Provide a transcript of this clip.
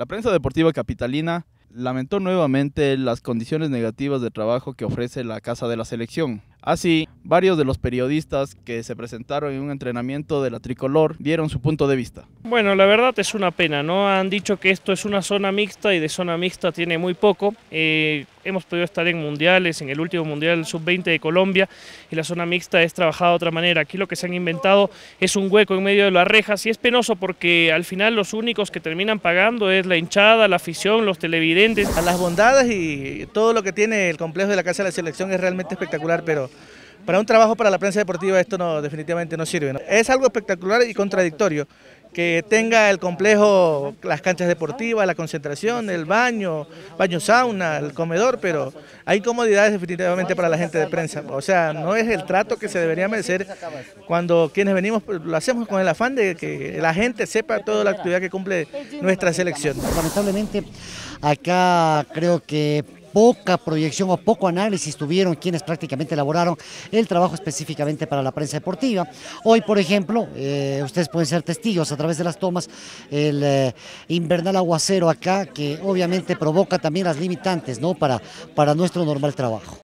La prensa deportiva capitalina lamentó nuevamente las condiciones negativas de trabajo que ofrece la Casa de la Selección, Así, ah, varios de los periodistas que se presentaron en un entrenamiento de la tricolor dieron su punto de vista. Bueno, la verdad es una pena, ¿no? Han dicho que esto es una zona mixta y de zona mixta tiene muy poco. Eh, hemos podido estar en mundiales, en el último mundial sub-20 de Colombia y la zona mixta es trabajada de otra manera. Aquí lo que se han inventado es un hueco en medio de las rejas y es penoso porque al final los únicos que terminan pagando es la hinchada, la afición, los televidentes. A las bondades y todo lo que tiene el complejo de la Casa de la Selección es realmente espectacular, pero para un trabajo para la prensa deportiva esto no definitivamente no sirve. Es algo espectacular y contradictorio que tenga el complejo, las canchas deportivas, la concentración, el baño, baño sauna, el comedor, pero hay comodidades definitivamente para la gente de prensa. O sea, no es el trato que se debería merecer cuando quienes venimos pues, lo hacemos con el afán de que la gente sepa toda la actividad que cumple nuestra selección. Lamentablemente acá creo que poca proyección o poco análisis tuvieron quienes prácticamente elaboraron el trabajo específicamente para la prensa deportiva. Hoy, por ejemplo, eh, ustedes pueden ser testigos a través de las tomas, el eh, invernal aguacero acá, que obviamente provoca también las limitantes ¿no? para, para nuestro normal trabajo.